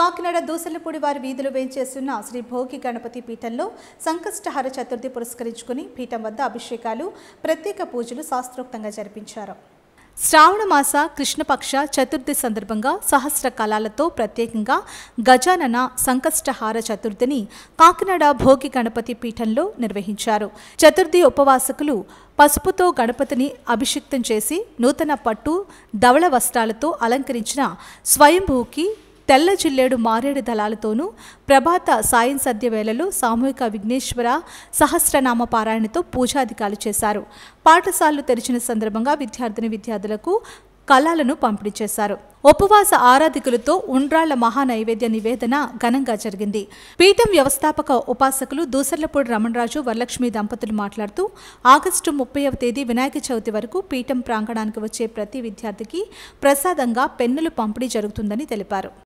కాకినాడ దూసలపూడి వారి వీధులు వేంచేస్తున్న శ్రీ భోగి గణపతి పీఠంలో సంకష్టహర చతుర్థి పురస్కరించుకుని పీఠం వద్ద అభిషేకాలు ప్రత్యేక పూజలు శాస్త్రోక్తంగా జరిపించారు శ్రావణ మాస కృష్ణపక్ష చతుర్థి సందర్భంగా సహస్ర కళాలతో ప్రత్యేకంగా గజానన సంకష్టహార చతుర్థిని కాకినాడ భోగి గణపతి పీఠంలో నిర్వహించారు చతుర్థి ఉపవాసకులు పసుపుతో గణపతిని అభిషిక్తం చేసి నూతన పట్టు ధవళ వస్త్రాలతో అలంకరించిన స్వయంభూకి తెల్ల జిల్లేడు మారేడు దళాలతోనూ ప్రభాత సాయం సద్య వేళలో సామూహిక విఘ్నేశ్వర సహస్రనామ పారాయణతో పూజాధికారులు చేశారు పాఠశాలలు తెరిచిన సందర్భంగా విద్యార్థిని విద్యార్థులకు కళాలను పంపిణీ చేశారు ఉపవాస ఆరాధికులతో ఉండ్రాళ్ల మహానైవేద్య నివేదన ఘనంగా జరిగింది పీఠం వ్యవస్థాపక ఉపాసకులు దూసర్లపూడి రమణరాజు వరలక్ష్మి దంపతులు మాట్లాడుతూ ఆగస్టు ముప్పైవ తేదీ వినాయక చవితి వరకు పీఠం ప్రాంగణానికి వచ్చే ప్రతి విద్యార్థికి ప్రసాదంగా పెన్నులు పంపిణీ జరుగుతుందని తెలిపారు